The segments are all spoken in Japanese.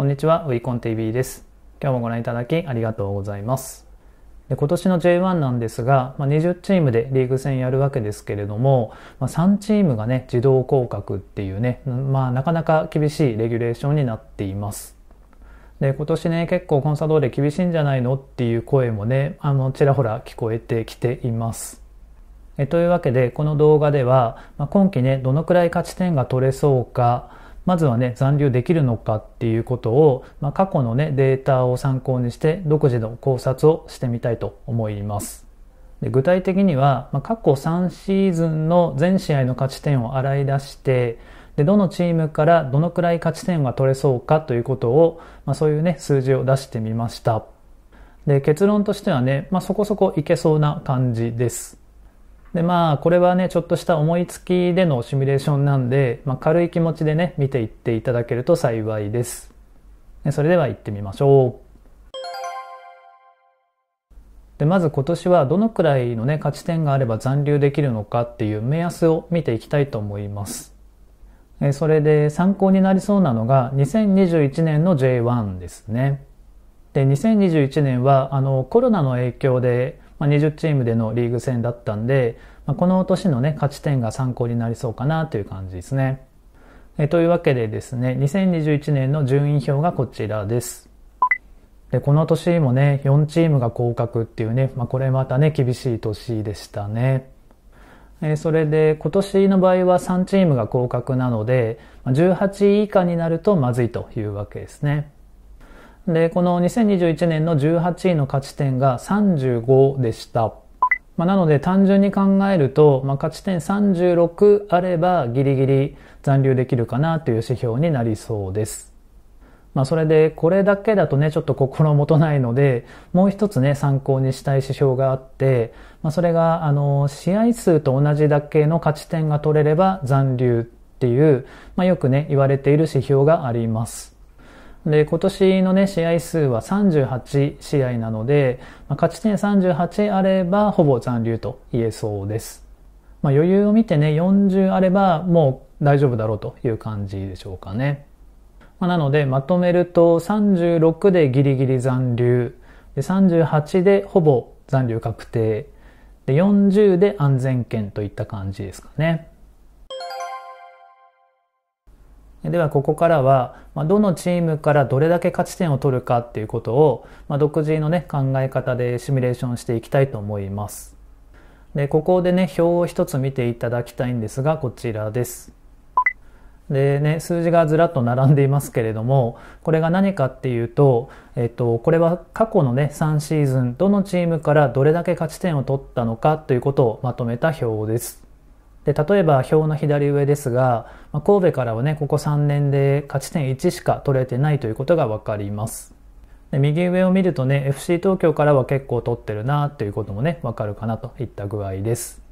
こんにちは、ウィコン TV です。今日もご覧いただきありがとうございます。で今年の J1 なんですが、まあ、20チームでリーグ戦やるわけですけれども、まあ、3チームがね、自動降格っていうね、まあ、なかなか厳しいレギュレーションになっています。で今年ね結構コンサドーレ厳しいんじゃないのっていう声もねあのちらほら聞こえてきています。えというわけでこの動画では、まあ、今季ねどのくらい勝ち点が取れそうかまずはね、残留できるのかっていうことを、まあ、過去のね、データを参考にして独自の考察をしてみたいと思います。で具体的には、まあ、過去3シーズンの全試合の勝ち点を洗い出してでどのチームからどのくらい勝ち点が取れそうかということを、まあ、そういうね数字を出してみましたで結論としてはね、まあ、そこそこいけそうな感じですでまあこれはねちょっとした思いつきでのシミュレーションなんで、まあ、軽い気持ちでね見ていっていただけると幸いです。でそれでは行ってみましょう。でまず今年はどのくらいのね勝ち点があれば残留できるのかっていう目安を見ていきたいと思います。それで参考になりそうなのが2021年の J1 ですね。で2021年はあのコロナの影響でまあ、20チームでのリーグ戦だったんで、まあ、この年のね、勝ち点が参考になりそうかなという感じですね。えというわけでですね、2021年の順位表がこちらです。で、この年もね、4チームが降格っていうね、まあ、これまたね、厳しい年でしたね。えそれで、今年の場合は3チームが降格なので、18位以下になるとまずいというわけですね。で、この2021年の18位の勝ち点が35でした。まあ、なので単純に考えると、まあ、勝ち点36あればギリギリ残留できるかなという指標になりそうです。まあそれでこれだけだとねちょっと心もとないのでもう一つね参考にしたい指標があって、まあ、それがあの試合数と同じだけの勝ち点が取れれば残留っていう、まあ、よくね言われている指標があります。で、今年のね、試合数は38試合なので、まあ、勝ち点38あれば、ほぼ残留と言えそうです。まあ、余裕を見てね、40あれば、もう大丈夫だろうという感じでしょうかね。まあ、なので、まとめると、36でギリギリ残留、で38でほぼ残留確定、で40で安全圏といった感じですかね。ではここからはどのチームからどれだけ勝ち点を取るかっていうことを、まあ、独自のね考え方でシミュレーションしていきたいと思います。でここでね表を一つ見ていただきたいんですがこちらです。でね数字がずらっと並んでいますけれどもこれが何かっていうと、えっと、これは過去のね3シーズンどのチームからどれだけ勝ち点を取ったのかということをまとめた表です。で例えば表の左上ですが、まあ、神戸からはねここ3年で勝ち点1しか取れてないということが分かりますで右上を見るとね FC 東京からは結構取ってるなということもね分かるかなといった具合です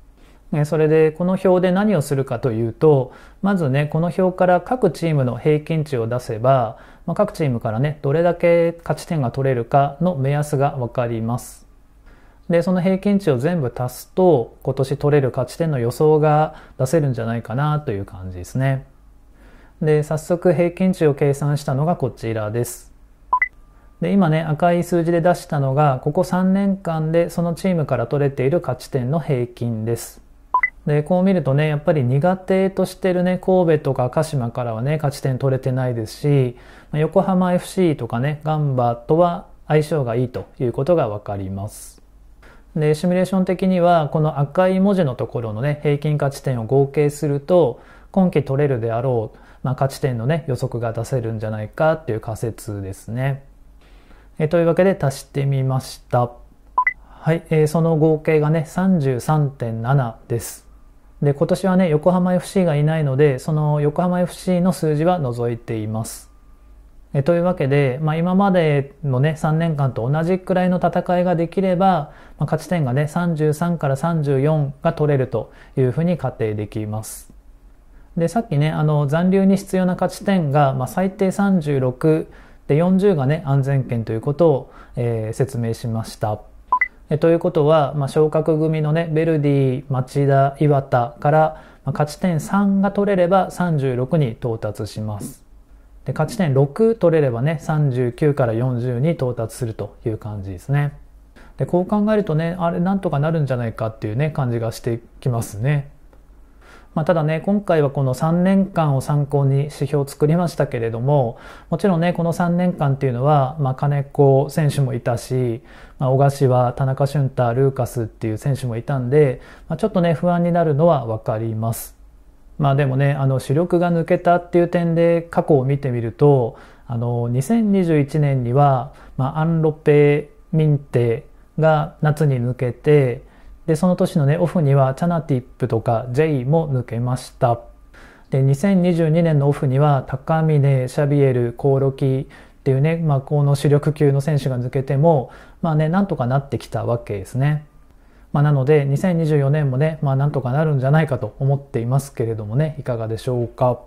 でそれでこの表で何をするかというとまずねこの表から各チームの平均値を出せば、まあ、各チームからねどれだけ勝ち点が取れるかの目安が分かりますで、その平均値を全部足すと、今年取れる勝ち点の予想が出せるんじゃないかなという感じですね。で、早速平均値を計算したのがこちらです。で、今ね、赤い数字で出したのが、ここ3年間でそのチームから取れている勝ち点の平均です。で、こう見るとね、やっぱり苦手としてるね、神戸とか鹿島からはね、勝ち点取れてないですし、横浜 FC とかね、ガンバとは相性がいいということがわかります。で、シミュレーション的には、この赤い文字のところのね、平均価値点を合計すると、今期取れるであろう、まあ、価値点のね、予測が出せるんじゃないかっていう仮説ですね。えというわけで足してみました。はい、えー、その合計がね、33.7です。で、今年はね、横浜 FC がいないので、その横浜 FC の数字は除いています。えというわけで、まあ、今までのね3年間と同じくらいの戦いができれば、まあ、勝ち点がね33から34が取れるというふうに仮定できます。でさっきねあの残留に必要な勝ち点が、まあ、最低36で40がね安全圏ということを、えー、説明しました。えということは、まあ、昇格組のねベルディ町田岩田から、まあ、勝ち点3が取れれば36に到達します。で勝ち点6取れればね39から40に到達するという感じですねでこう考えるとねあれなんとかなるんじゃないかっていうね感じがしてきますね、まあ、ただね今回はこの3年間を参考に指標を作りましたけれどももちろんねこの3年間っていうのは、まあ、金子選手もいたし、まあ、小賀氏は田中俊太ルーカスっていう選手もいたんで、まあ、ちょっとね不安になるのは分かりますまあでもね、あの、主力が抜けたっていう点で過去を見てみると、あの、2021年には、まあ、アンロペミンテが夏に抜けて、で、その年のね、オフにはチャナティップとか J も抜けました。で、2022年のオフには、高峰、シャビエル、コオロキっていうね、まあ、この主力級の選手が抜けても、まあね、なんとかなってきたわけですね。まあ、なので2024年もね、まあ、なんとかなるんじゃないかと思っていますけれどもねいかがでしょうか。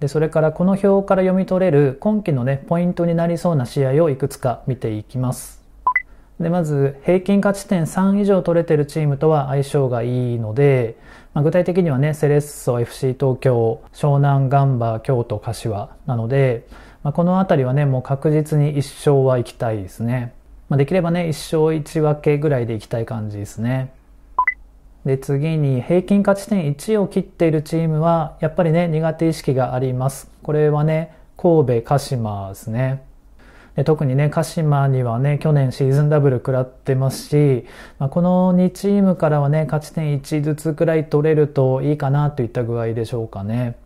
でそれからこの表から読み取れる今期のねポイントになりそうな試合をいくつか見ていきます。でまず平均勝ち点3以上取れてるチームとは相性がいいので、まあ、具体的にはねセレッソ FC 東京湘南ガンバ京都柏なので、まあ、この辺りはねもう確実に1勝はいきたいですね。まあ、できればね、1勝1分けぐらいでいきたい感じですね。で、次に、平均勝ち点1を切っているチームは、やっぱりね、苦手意識があります。これはね、神戸、鹿島ですね。で特にね、鹿島にはね、去年シーズンダブル食らってますし、まあ、この2チームからはね、勝ち点1ずつくらい取れるといいかなといった具合でしょうかね。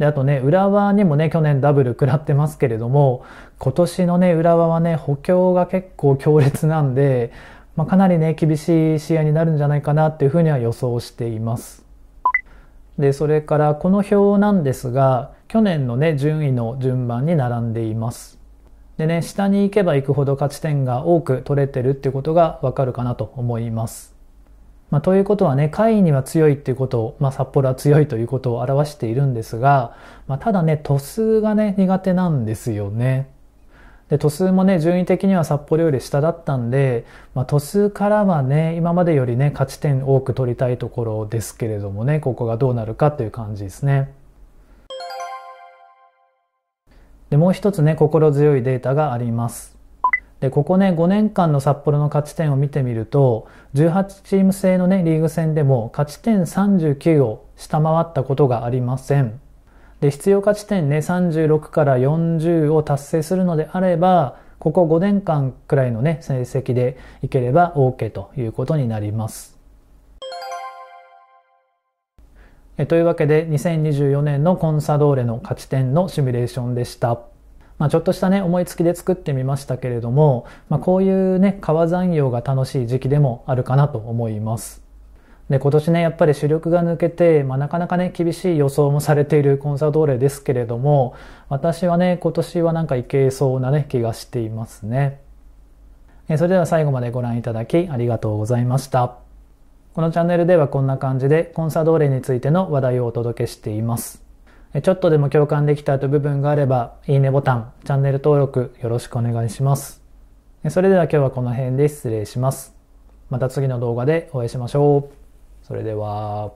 で、あとね、浦和にもね、去年ダブル食らってますけれども、今年のね、浦和はね、補強が結構強烈なんで、まあ、かなりね、厳しい試合になるんじゃないかなっていうふうには予想しています。で、それからこの表なんですが、去年のね、順位の順番に並んでいます。でね、下に行けば行くほど勝ち点が多く取れてるってことがわかるかなと思います。まあ、ということはね、下位には強いっていうことを、まあ、札幌は強いということを表しているんですが、まあ、ただね、都数がね、苦手なんですよね。で、都数もね、順位的には札幌より下だったんで、まあ、都数からはね、今までよりね、勝ち点多く取りたいところですけれどもね、ここがどうなるかという感じですね。で、もう一つね、心強いデータがあります。で、ここね、5年間の札幌の勝ち点を見てみると、18チーム制のね、リーグ戦でも勝ち点39を下回ったことがありません。で、必要勝ち点ね、36から40を達成するのであれば、ここ5年間くらいのね、成績でいければ OK ということになります。えというわけで、2024年のコンサドーレの勝ち点のシミュレーションでした。まあ、ちょっとしたね、思いつきで作ってみましたけれども、まあ、こういうね、川残業が楽しい時期でもあるかなと思います。で、今年ね、やっぱり主力が抜けて、まあ、なかなかね、厳しい予想もされているコンサドーレですけれども、私はね、今年はなんかいけそうなね、気がしていますね。それでは最後までご覧いただきありがとうございました。このチャンネルではこんな感じでコンサドーレについての話題をお届けしています。ちょっとでも共感できたという部分があれば、いいねボタン、チャンネル登録よろしくお願いします。それでは今日はこの辺で失礼します。また次の動画でお会いしましょう。それでは。